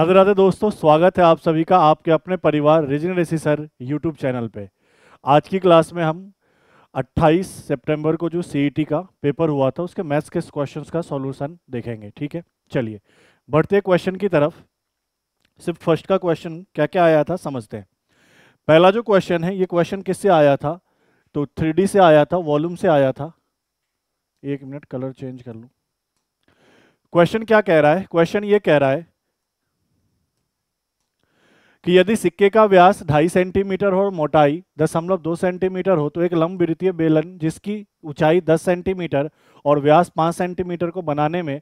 राधे राधे दोस्तों स्वागत है आप सभी का आपके अपने परिवार रिजन रेसी सर यूट्यूब चैनल पे आज की क्लास में हम 28 सितंबर को जो सीईटी e का पेपर हुआ था उसके मैथ्स के क्वेश्चंस का सॉल्यूशन देखेंगे ठीक है चलिए बढ़ते क्वेश्चन की तरफ सिर्फ फर्स्ट का क्वेश्चन क्या क्या आया था समझते हैं पहला जो क्वेश्चन है ये क्वेश्चन किससे आया था तो थ्री से आया था वॉल्यूम से आया था एक मिनट कलर चेंज कर लूँ क्वेश्चन क्या कह रहा है क्वेश्चन ये कह रहा है कि यदि सिक्के का व्यास ढाई सेंटीमीटर हो और मोटाई दशमलव दो सेंटीमीटर हो तो एक लंब वृत्तीय बेलन जिसकी ऊंचाई दस सेंटीमीटर और व्यास पाँच सेंटीमीटर को बनाने में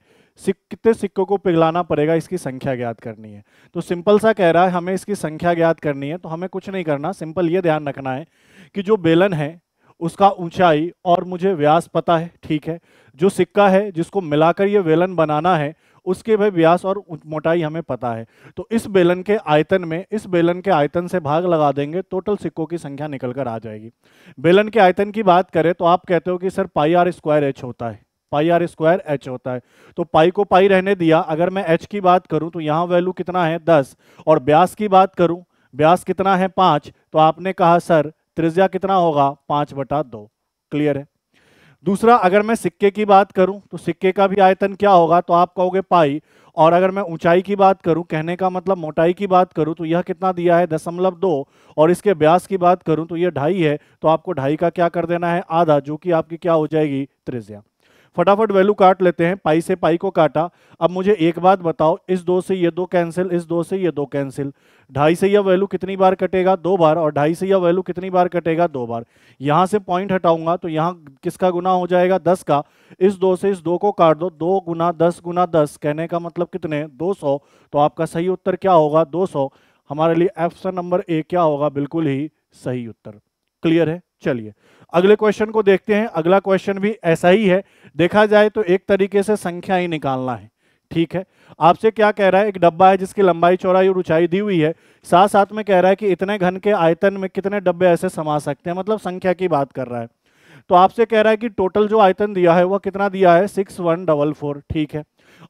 कितने सिक्कों को पिघलाना पड़ेगा इसकी संख्या ज्ञात करनी है तो सिंपल सा कह रहा है हमें इसकी संख्या ज्ञात करनी है तो हमें कुछ नहीं करना सिंपल ये ध्यान रखना है कि जो बेलन है उसका ऊंचाई और मुझे व्यास पता है ठीक है जो सिक्का है जिसको मिलाकर ये बेलन बनाना है उसके भाई व्यास और मोटाई हमें पता है तो इस बेलन के आयतन में इस बेलन के आयतन से भाग लगा देंगे टोटल सिक्कों की संख्या निकल कर आ जाएगी बेलन के आयतन की बात करें तो आप कहते हो कि sir pi r square h होता है पाई आर स्क्वायर एच होता है तो पाई को पाई रहने दिया अगर मैं एच की बात करूँ तो यहाँ वैल्यू कितना है दस और ब्यास की बात करूँ ब्यास कितना है पाँच तो आपने कहा सर त्रिज्या कितना होगा पाँच बटा क्लियर है दूसरा अगर मैं सिक्के की बात करूं तो सिक्के का भी आयतन क्या होगा तो आप कहोगे पाई और अगर मैं ऊंचाई की बात करूं कहने का मतलब मोटाई की बात करूं तो यह कितना दिया है दशमलव दो और इसके ब्यास की बात करूं तो यह ढाई है तो आपको ढाई का क्या कर देना है आधा जो कि आपकी क्या हो जाएगी त्रिज्या फटाफट वैल्यू काट लेते हैं पाई से पाई को काटा अब मुझे एक बात बताओ इस दो से ये दो कैंसिल इस दो से ये दो कैंसिल ढाई से यह वैल्यू कितनी बार कटेगा दो बार और ढाई से यह वैल्यू कितनी बार कटेगा दो बार यहाँ से पॉइंट हटाऊंगा तो यहाँ किसका गुना हो जाएगा दस का इस दो से इस दो को काट दो दो गुना दस गुना दस कहने का मतलब कितने दो सौ तो आपका सही उत्तर क्या होगा दो सौ हमारे लिए ऑप्शन नंबर ए क्या होगा बिल्कुल ही सही उत्तर क्लियर है चलिए अगले क्वेश्चन को देखते हैं अगला क्वेश्चन भी ऐसा ही है देखा जाए तो एक तरीके से संख्या ही निकालना है ठीक है आपसे क्या कह रहा है एक डब्बा है जिसकी लंबाई चौड़ाई और ऊंचाई दी हुई है साथ साथ में कह रहा है कि इतने घन के आयतन में कितने डब्बे ऐसे समा सकते हैं मतलब संख्या की बात कर रहा है तो आपसे कह रहा है कि टोटल जो आयतन दिया है वह कितना दिया है सिक्स वन डबल फोर ठीक है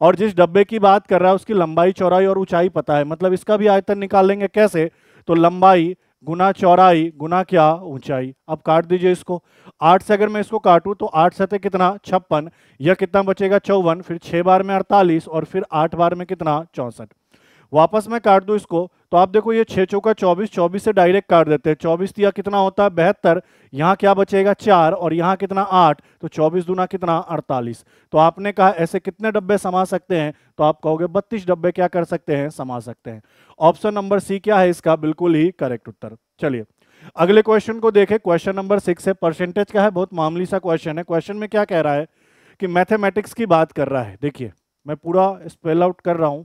और जिस डब्बे की बात कर रहा है उसकी लंबाई चौड़ाई और ऊंचाई पता है मतलब इसका भी आयतन निकालेंगे कैसे तो लंबाई गुना चौराई गुना क्या ऊंचाई अब काट दीजिए इसको आठ से अगर मैं इसको काटूं तो आठ सतह तो कितना छप्पन यह कितना बचेगा चौवन फिर छह बार में अड़तालीस और फिर आठ बार में कितना चौंसठ वापस मैं काट दूं इसको तो आप देखो ये छः चौका चौबीस चौबीस से डायरेक्ट काट देते हैं चौबीस दिया कितना होता है बहत्तर यहाँ क्या बचेगा चार और यहाँ कितना आठ तो चौबीस दूना कितना अड़तालीस तो आपने कहा ऐसे कितने डब्बे समा सकते हैं तो आप कहोगे बत्तीस डब्बे क्या कर सकते हैं समा सकते हैं ऑप्शन नंबर सी क्या है इसका बिल्कुल ही करेक्ट उत्तर चलिए अगले क्वेश्चन को देखें क्वेश्चन नंबर सिक्स है परसेंटेज का है बहुत मामूली सा क्वेश्चन है क्वेश्चन में क्या कह रहा है कि मैथमेटिक्स की बात कर रहा है देखिए मैं पूरा स्पेल आउट कर रहा हूँ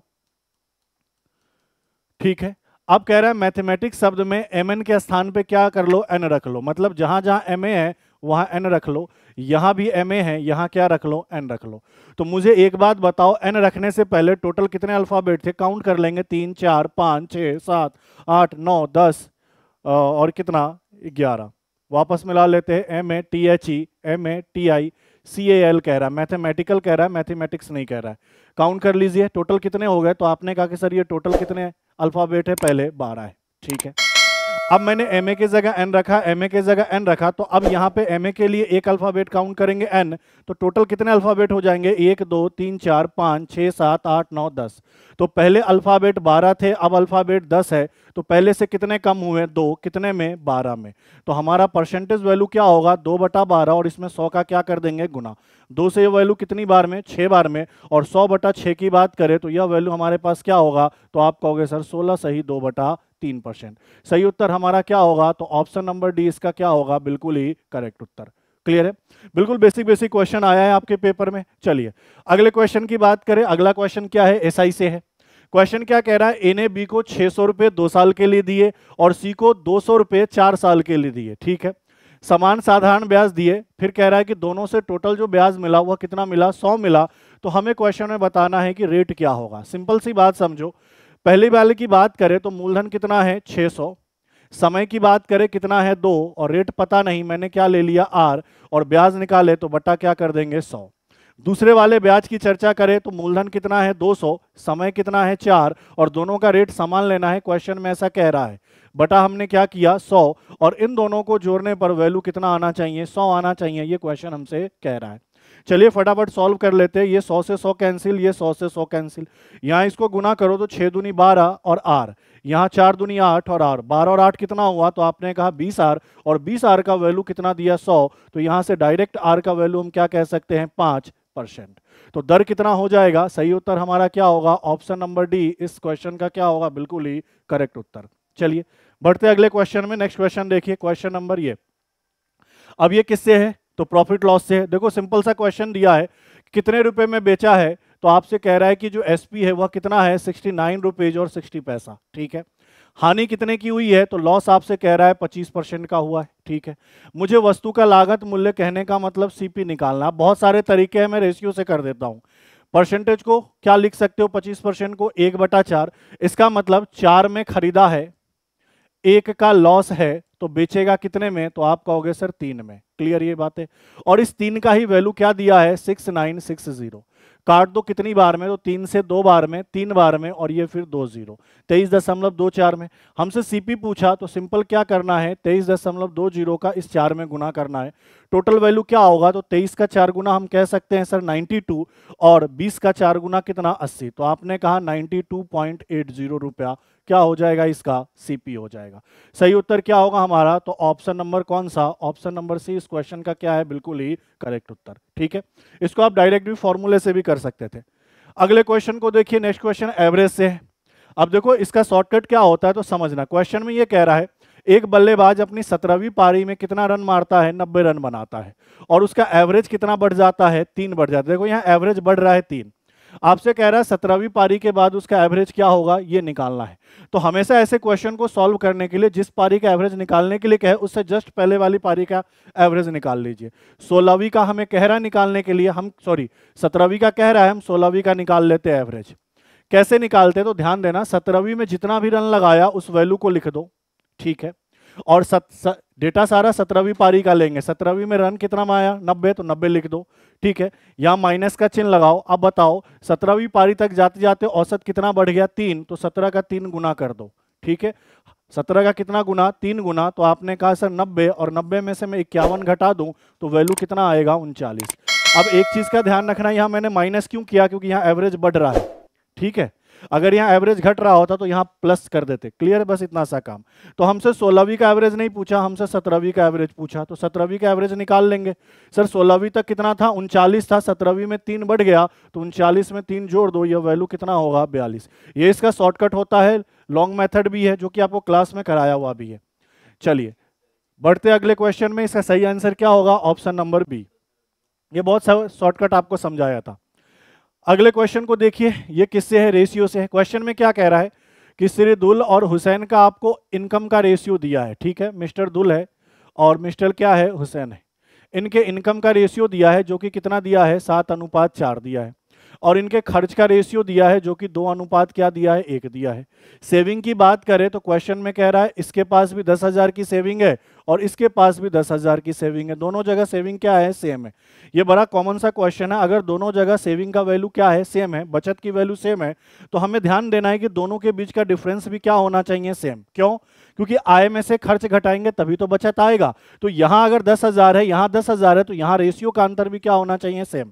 ठीक है अब कह रहा है मैथमेटिक्स शब्द में एम एन के स्थान पे क्या कर लो एन रख लो मतलब जहां जहां एम ए है वहां एन रख लो यहां भी एम ए है यहां क्या रख लो एन रख लो तो मुझे एक बात बताओ एन रखने से पहले टोटल कितने अल्फाबेट थे काउंट कर लेंगे तीन चार पाँच छः सात आठ नौ दस और कितना ग्यारह वापस मिला लेते हैं M A T H E M A T I C A L कह रहा है मैथेमेटिकल कह रहा है मैथेमेटिक्स नहीं कह रहा है काउंट कर लीजिए टोटल कितने हो गए तो आपने कहा कि सर ये टोटल कितने अल्फ़ाबेट है पहले बारह है ठीक है अब मैंने एम के जगह एन रखा एम के जगह एन रखा तो अब यहाँ पे एम के लिए एक अल्फ़ाबेट काउंट करेंगे एन तो टोटल कितने अल्फ़ाबेट हो जाएंगे एक दो तीन चार पाँच छः सात आठ नौ दस तो पहले अल्फ़ाबेट बारह थे अब अल्फ़ाबेट दस है तो पहले से कितने कम हुए दो कितने में बारह में तो हमारा परसेंटेज वैल्यू क्या होगा दो बटा बारह और इसमें सौ का क्या कर देंगे गुना दो से ये वैल्यू कितनी बार में छः बार में और सौ बटा छः की बात करें तो यह वैल्यू हमारे पास क्या होगा तो आप कहोगे सर सोलह सही दो बटा 15 परसेंट सही उत्तर हमारा क्या होगा तो ऑप्शन नंबर डी इसका क्या होगा बिल्कुल ही करेक्ट उत्तर क्लियर है बिल्कुल बेसिक बेसिक क्वेश्चन आया है आपके पेपर में चलिए अगले क्वेश्चन की बात करें अगला क्वेश्चन क्या है एस से है क्वेश्चन क्या कह रहा है ए ने बी को छह सौ रुपए दो साल के लिए दिए और सी को दो सौ रुपए चार साल के लिए दिए ठीक है समान साधारण ब्याज दिए फिर कह रहा है कि दोनों से टोटल जो ब्याज मिला वह कितना मिला सौ मिला तो हमें क्वेश्चन में बताना है कि रेट क्या होगा सिंपल सी बात समझो पहली वाले की बात करें तो मूलधन कितना है 600 समय की बात करें कितना है दो और रेट पता नहीं मैंने क्या ले लिया आर और ब्याज निकाले तो बट्टा क्या कर देंगे सौ दूसरे वाले ब्याज की चर्चा करें तो मूलधन कितना है 200 समय कितना है चार और दोनों का रेट समान लेना है क्वेश्चन में ऐसा कह रहा है बटा हमने क्या किया 100 और इन दोनों को जोड़ने पर वैल्यू कितना आना चाहिए 100 आना चाहिए ये क्वेश्चन हमसे कह रहा है चलिए फटाफट सॉल्व कर लेते हैं ये सौ से सौ कैंसिल ये सौ से सौ कैंसिल यहाँ इसको गुना करो तो छः दुनी बारह और आर यहाँ चार दुनी आठ और आर बारह और आठ कितना हुआ तो आपने कहा बीस आर और बीस आर का वैल्यू कितना दिया सौ तो यहाँ से डायरेक्ट आर का वैल्यू हम क्या कह सकते हैं पाँच परसेंट तो दर कितना हो जाएगा सही उत्तर हमारा क्या होगा ऑप्शन नंबर डी इस क्वेश्चन का क्या होगा बिल्कुल ही करेक्ट उत्तर चलिए बढ़ते अगले क्वेश्चन में नेक्स्ट क्वेश्चन देखिए क्वेश्चन नंबर ये अब ये किससे है तो प्रॉफिट लॉस से देखो सिंपल सा क्वेश्चन दिया है कितने रुपए में बेचा है तो आपसे कह रहा है कि जो एस है वह कितना है सिक्सटी नाइन रुपीज और सिक्सटी पैसा ठीक है हानि कितने की हुई है तो लॉस आपसे कह रहा है पच्चीस परसेंट का हुआ है ठीक है मुझे वस्तु का लागत मूल्य कहने का मतलब सीपी निकालना बहुत सारे तरीके हैं मैं रेशियो से कर देता हूँ परसेंटेज को क्या लिख सकते हो पच्चीस परसेंट को एक बटा चार इसका मतलब चार में खरीदा है एक का लॉस है तो बेचेगा कितने में तो आप कहोगे सर तीन में क्लियर ये बात है और इस तीन का ही वैल्यू क्या दिया है सिक्स नाइन सिक्स जीरो काट दो कितनी बार में तो तीन से दो बार में तीन बार में और ये फिर दो जीरो तेईस दशमलव दो चार में हमसे सीपी पूछा तो सिंपल क्या करना है तेईस दशमलव दो जीरो का इस चार में गुना करना है टोटल वैल्यू क्या होगा तो तेईस का चार गुना हम कह सकते हैं सर नाइन्टी टू और बीस का चार गुना कितना अस्सी तो आपने कहा ninety two point eight zero रुपया क्या हो जाएगा इसका सीपी हो जाएगा सही उत्तर क्या होगा हमारा तो ऑप्शन नंबर कौन सा ऑप्शन नंबर सी इस क्वेश्चन का क्या है बिल्कुल ही करेक्ट उत्तर ठीक है इसको आप डायरेक्ट भी फॉर्मूले से भी कर सकते थे अगले क्वेश्चन को देखिए नेक्स्ट क्वेश्चन एवरेज से है अब देखो इसका शॉर्टकट क्या होता है तो समझना क्वेश्चन में यह कह रहा है एक बल्लेबाज अपनी सत्रहवीं पारी में कितना रन मारता है नब्बे रन बनाता है और उसका एवरेज कितना बढ़ जाता है तीन बढ़ जाता है देखो यहाँ एवरेज बढ़ रहा है तीन आपसे कह रहा है सत्रहवीं पारी के बाद उसका एवरेज क्या होगा ये निकालना है तो हमेशा ऐसे क्वेश्चन को सॉल्व करने के लिए जिस पारी का एवरेज निकालने के लिए कहे उससे जस्ट पहले वाली पारी का एवरेज निकाल लीजिए सोलहवीं का हमें कह रहा निकालने के लिए हम सॉरी सत्रहवीं का कह रहा है हम सोलहवीं का निकाल लेते हैं एवरेज कैसे निकालते हैं तो ध्यान देना सत्रहवीं में जितना भी रन लगाया उस वैल्यू को लिख दो ठीक है और सत, स, डेटा सारा सत्रहवीं पारी का लेंगे सत्रहवीं में रन कितना में आया नब्बे तो नब्बे लिख दो ठीक है यहाँ माइनस का चिन्ह लगाओ अब बताओ सत्रहवीं पारी तक जाते जाते औसत कितना बढ़ गया तीन तो सत्रह का तीन गुना कर दो ठीक है सत्रह का कितना गुना तीन गुना तो आपने कहा सर नब्बे और नब्बे में से मैं इक्यावन घटा दूं तो वैल्यू कितना आएगा उनचालीस अब एक चीज का ध्यान रखना यहाँ मैंने माइनस क्यों किया क्योंकि यहाँ एवरेज बढ़ रहा है ठीक है अगर यहाँ एवरेज घट रहा होता तो यहाँ प्लस कर देते क्लियर बस इतना सा काम तो हमसे सोलहवीं का एवरेज नहीं पूछा हमसे सत्रहवीं का एवरेज पूछा तो सत्रहवीं का एवरेज निकाल लेंगे सर सोलहवीं तक कितना था उनचालीस था सत्रहवीं में तीन बढ़ गया तो उनचालीस में तीन जोड़ दो यह वैल्यू कितना होगा बयालीस ये इसका शॉर्टकट होता है लॉन्ग मैथड भी है जो कि आपको क्लास में कराया हुआ भी है चलिए बढ़ते अगले क्वेश्चन में इसका सही आंसर क्या होगा ऑप्शन नंबर बी ये बहुत शॉर्टकट आपको समझाया था अगले क्वेश्चन को देखिए ये किससे है रेशियो से है क्वेश्चन में क्या कह रहा है कि दुल और हुसैन का आपको इनकम का रेशियो दिया है ठीक है मिस्टर दुल है और मिस्टर क्या है हुसैन है इनके इनकम का रेशियो दिया है जो कि कितना दिया है सात अनुपात चार दिया है और इनके खर्च का रेशियो दिया है जो कि दो अनुपात क्या दिया है एक दिया है सेविंग की बात करें तो क्वेश्चन में कह रहा है इसके पास भी दस हजार की सेविंग है और इसके पास भी दस हजार की सेविंग है दोनों जगह सेविंग क्या है सेम है ये बड़ा कॉमन सा क्वेश्चन है अगर दोनों जगह सेविंग का वैल्यू क्या है सेम है बचत की वैल्यू सेम है तो हमें ध्यान देना है कि दोनों के बीच का डिफरेंस भी क्या होना चाहिए सेम क्यों क्योंकि आय में से खर्च घटाएंगे तभी तो बचत आएगा तो यहां अगर दस हजार है यहां दस हजार है तो यहाँ रेशियो का अंतर भी क्या होना चाहिए सेम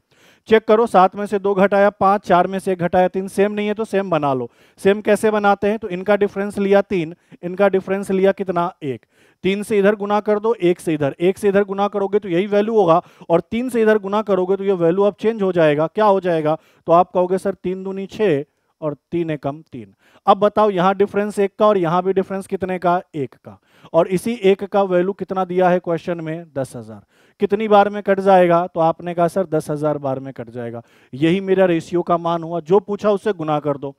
चेक करो सात में से दो घटाया पांच चार में से एक घटाया तीन सेम नहीं है तो सेम बना लो सेम कैसे बनाते हैं तो इनका डिफरेंस लिया तीन इनका डिफरेंस लिया कितना एक तीन से इधर गुना कर दो एक से इधर एक से इधर गुना करोगे तो यही वैल्यू होगा और तीन से इधर गुना करोगे तो ये वैल्यू अब चेंज हो जाएगा क्या हो जाएगा तो आप कहोगे सर तीन दूनी छः और तीन एकम तीन अब बताओ यहाँ डिफरेंस एक का और यहाँ भी डिफरेंस कितने का एक का और इसी एक का वैल्यू कितना दिया है क्वेश्चन में दस हज़ार कितनी बार में कट जाएगा तो आपने कहा सर दस हज़ार बार में कट जाएगा यही मेरा रेशियो का मान हुआ जो पूछा उससे गुना कर दो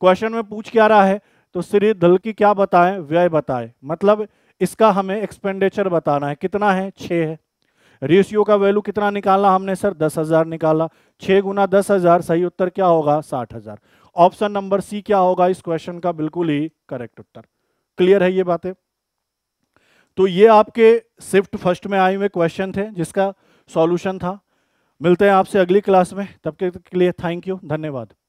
क्वेश्चन में पूछ क्या रहा है तो श्री धल की क्या बताएं व्यय बताए मतलब इसका हमें एक्सपेंडिचर बताना है कितना है छ है रेशियो का वैल्यू कितना निकाला हमने सर दस हज़ार निकाला छह गुना दस हज़ार सही उत्तर क्या होगा साठ हज़ार ऑप्शन नंबर सी क्या होगा इस क्वेश्चन का बिल्कुल ही करेक्ट उत्तर क्लियर है ये बातें तो ये आपके शिफ्ट फर्स्ट में आए हुए क्वेश्चन थे जिसका सॉल्यूशन था मिलते हैं आपसे अगली क्लास में तब के लिए थैंक यू धन्यवाद